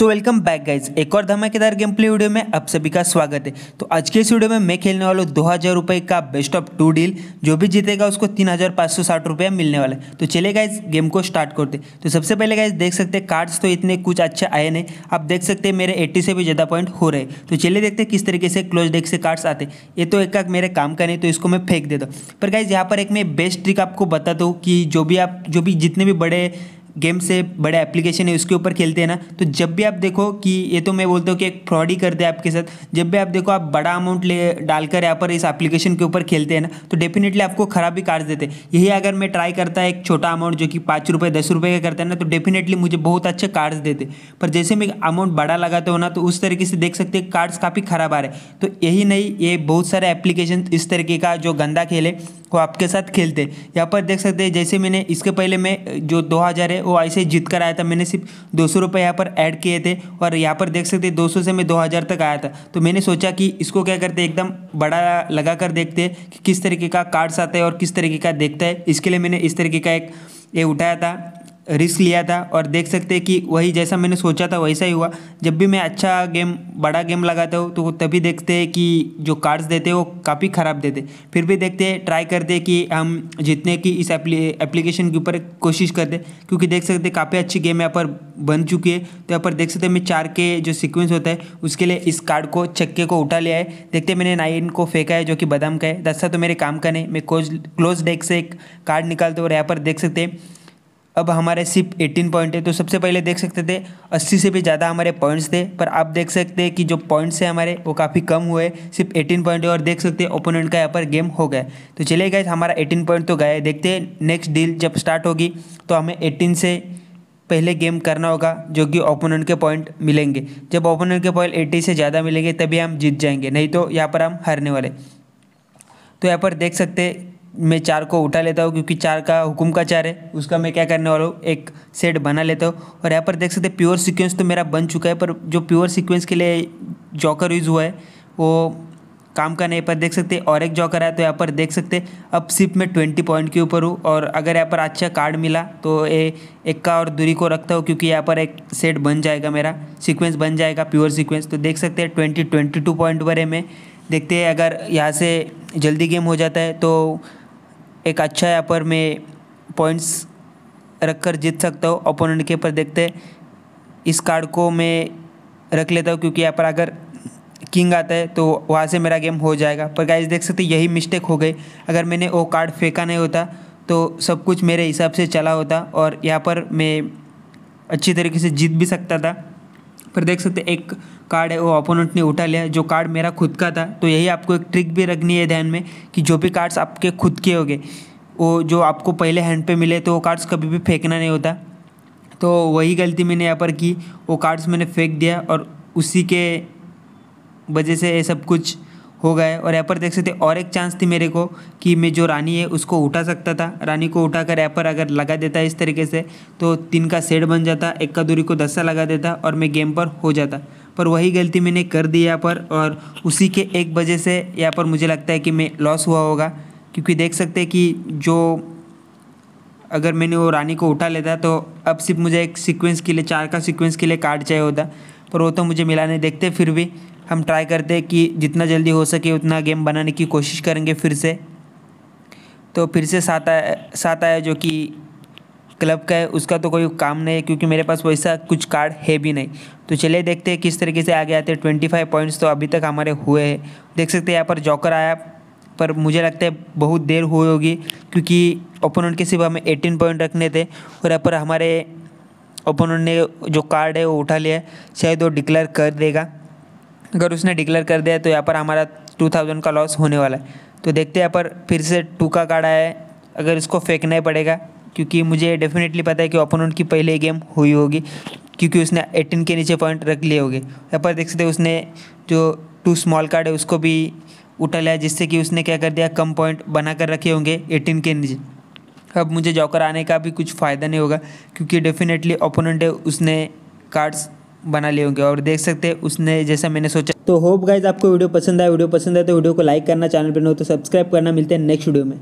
so welcome back guys एक और धमाकेदार गेम प्ले वीडियो में आप सभी का स्वागत है तो आज के इस वीडियो में मैं खेलने वाला हूँ दो हज़ार रुपये का बेस्ट ऑफ टू डील जो भी जीतेगा उसको तीन हज़ार पाँच सौ साठ रुपया मिलने वाला है तो चले गाइज गेम को स्टार्ट करते तो सबसे पहले गाइज देख सकते कार्ड्स तो इतने कुछ अच्छे आए नहीं आप देख सकते मेरे एट्टी से भी ज़्यादा पॉइंट हो रहे तो चलिए देखते किस तरीके से क्लोज डेक से कार्ड्स आते ये तो एक मेरे काम का नहीं तो इसको मैं फेंक देता हूँ पर गाइज यहाँ पर एक मैं बेस्ट ट्रिक आपको बताता हूँ कि जो भी आप जो भी जितने भी बड़े गेम से बड़े एप्लीकेशन है उसके ऊपर खेलते हैं ना तो जब भी आप देखो कि ये तो मैं बोलता हूँ कि एक फ्रॉड ही करते हैं आपके साथ जब भी आप देखो आप बड़ा अमाउंट ले डालकर यहाँ पर इस एप्लीकेशन के ऊपर खेलते हैं ना तो डेफिनेटली आपको खराब ही कार्ड देते हैं यही अगर मैं ट्राई करता एक छोटा अमाउंट जो कि पाँच रुपये दस रुपये का करता है ना तो डेफिनेटली मुझे बहुत अच्छे कार्ड्स देते पर जैसे मैं अमाउंट बड़ा लगाते हो ना तो उस तरीके से देख सकते कार्ड्स काफ़ी खराब आ रहे हैं तो यही नहीं ये बहुत सारे एप्लीकेशन इस तरीके का जो गंदा खेल है वो आपके साथ खेलते हैं यहाँ पर देख सकते हैं जैसे मैंने इसके पहले मैं जो दो हज़ार है ओ ऐसे से जीत कर आया था मैंने सिर्फ दो सौ रुपये यहाँ पर ऐड किए थे और यहाँ पर देख सकते दो सौ से मैं दो हज़ार तक आया था तो मैंने सोचा कि इसको क्या करते एकदम बड़ा लगा कर देखते कि किस तरीके का कार्ड्स आता है और किस तरीके का देखता है इसके लिए मैंने इस तरीके का एक ये उठाया था रिस्क लिया था और देख सकते हैं कि वही जैसा मैंने सोचा था वैसा ही हुआ जब भी मैं अच्छा गेम बड़ा गेम लगाता हूँ तो तभी देखते हैं कि जो कार्ड्स देते हैं वो काफ़ी ख़राब देते फिर भी देखते हैं ट्राई करते हैं कि हम जितने की इस एप्लीकेशन के ऊपर कोशिश करते क्योंकि देख सकते काफ़ी अच्छी गेम यहाँ पर बन चुकी है तो यहाँ पर देख सकते मैं चार के जो सिक्वेंस होता है उसके लिए इस कार्ड को चक्के को उठा लिया है देखते मैंने नाइन को फेंका है जो कि बादाम का है दस्ता तो मेरे काम का नहीं मैं क्लोज डेस्क से एक कार्ड निकालते और यहाँ पर देख सकते हैं अब हमारे सिर्फ 18 पॉइंट है तो सबसे पहले देख सकते थे 80 से भी ज़्यादा हमारे पॉइंट्स थे पर आप देख सकते हैं कि जो पॉइंट्स है हमारे वो काफ़ी कम हुए सिर्फ 18 पॉइंट है और देख सकते हैं ओपोनेंट का यहाँ पर गेम हो गया तो चले गए हमारा एटीन पॉइंट तो गए देखते हैं नेक्स्ट डील जब स्टार्ट होगी तो हमें एटीन से पहले गेम करना होगा जो कि ओपोनेंट के पॉइंट मिलेंगे जब ओपोनेंट के पॉइंट एट्टी से ज़्यादा मिलेंगे तभी हम जीत जाएंगे नहीं तो यहाँ पर हम हारने वाले तो यहाँ पर देख सकते मैं चार को उठा लेता हूँ क्योंकि चार का हुक्म का चार है उसका मैं क्या करने वाला हूँ एक सेट बना लेता हूँ और यहाँ पर देख सकते प्योर सिक्वेंस तो मेरा बन चुका है पर जो प्योर सिक्वेंस के लिए जॉकर यूज़ हुआ है वो काम का नहीं पर देख सकते और एक जॉकर है तो यहाँ पर देख सकते अब सिर्फ मैं ट्वेंटी पॉइंट के ऊपर हूँ और अगर यहाँ पर अच्छा कार्ड मिला तो ये इक्का और दूरी को रखता हूँ क्योंकि यहाँ पर एक सेट बन जाएगा मेरा सीक्वेंस बन जाएगा प्योर सीक्वेंस तो देख सकते हैं ट्वेंटी ट्वेंटी टू पॉइंट पर है मैं देखते हैं अगर यहाँ से जल्दी गेम हो जाता है तो एक अच्छा यहाँ पर मैं पॉइंट्स रख कर जीत सकता हूँ ओपोनेंट के ऊपर देखते इस कार्ड को मैं रख लेता हूँ क्योंकि यहाँ पर अगर किंग आता है तो वहाँ से मेरा गेम हो जाएगा पर गाइस देख सकते यही मिस्टेक हो गई अगर मैंने वो कार्ड फेंका नहीं होता तो सब कुछ मेरे हिसाब से चला होता और यहाँ पर मैं अच्छी तरीके से जीत भी सकता था पर देख सकते एक कार्ड है वो अपोनेंट ने उठा लिया जो कार्ड मेरा खुद का था तो यही आपको एक ट्रिक भी रखनी है ध्यान में कि जो भी कार्ड्स आपके खुद के होंगे वो जो आपको पहले हैंड पे मिले तो वो कार्ड्स कभी भी फेंकना नहीं होता तो वही गलती मैंने यहाँ पर की वो कार्ड्स मैंने फेंक दिया और उसी के वजह से ये सब कुछ हो गए और यहाँ पर देख सकते और एक चांस थी मेरे को कि मैं जो रानी है उसको उठा सकता था रानी को उठा कर पर अगर लगा देता इस तरीके से तो तीन का सेट बन जाता एक का दूरी को दस सा लगा देता और मैं गेम पर हो जाता पर वही गलती मैंने कर दी यहाँ पर और उसी के एक वजह से यहाँ पर मुझे लगता है कि मैं लॉस हुआ होगा क्योंकि देख सकते हैं कि जो अगर मैंने वो रानी को उठा लेता तो अब सिर्फ मुझे एक सीक्वेंस के लिए चार का सीक्वेंस के लिए कार्ड चाहिए होता पर वो तो मुझे मिला नहीं देखते फिर भी हम ट्राई करते हैं कि जितना जल्दी हो सके उतना गेम बनाने की कोशिश करेंगे फिर से तो फिर से सात आया सात आया जो कि क्लब का है उसका तो कोई काम नहीं है क्योंकि मेरे पास वैसा कुछ कार्ड है भी नहीं तो चलिए देखते हैं किस तरीके से आगे आते हैं ट्वेंटी फाइव पॉइंट्स तो अभी तक हमारे हुए हैं देख सकते हैं यहाँ पर जॉकर आया पर मुझे लगता है बहुत देर हुई होगी क्योंकि ओपोनेंट के सिर्फ हमें एटीन पॉइंट रखने थे और यहाँ पर हमारे ओपोनेंट ने जो कार्ड है वो उठा लिया शायद वो डिक्लेयर कर देगा अगर उसने डिक्लेयर कर दिया तो यहाँ पर हमारा टू थाउजेंड का लॉस होने वाला है तो देखते हैं यहाँ पर फिर से टू का कार्ड आया है अगर इसको फेंकना ही पड़ेगा क्योंकि मुझे डेफिनेटली पता है कि ओपोनेंट की पहले गेम हुई होगी क्योंकि उसने एटीन के नीचे पॉइंट रख लिए होंगे यहाँ पर देख सकते हैं उसने जो टू स्मॉल कार्ड है उसको भी उठा लिया जिससे कि उसने क्या कर दिया कम पॉइंट बना कर रखे होंगे एटीन के नीचे अब मुझे जॉकर आने का भी कुछ फ़ायदा नहीं होगा क्योंकि डेफिनेटली ओपोनेंट है उसने कार्ड्स बना लिए होंगे और देख सकते हैं उसने जैसा मैंने सोचा तो होप गाइज आपको वीडियो पसंद आया वीडियो पसंद आए तो वीडियो को लाइक करना चैनल पर नहीं हो तो सब्सक्राइब करना मिलते हैं नेक्स्ट वीडियो में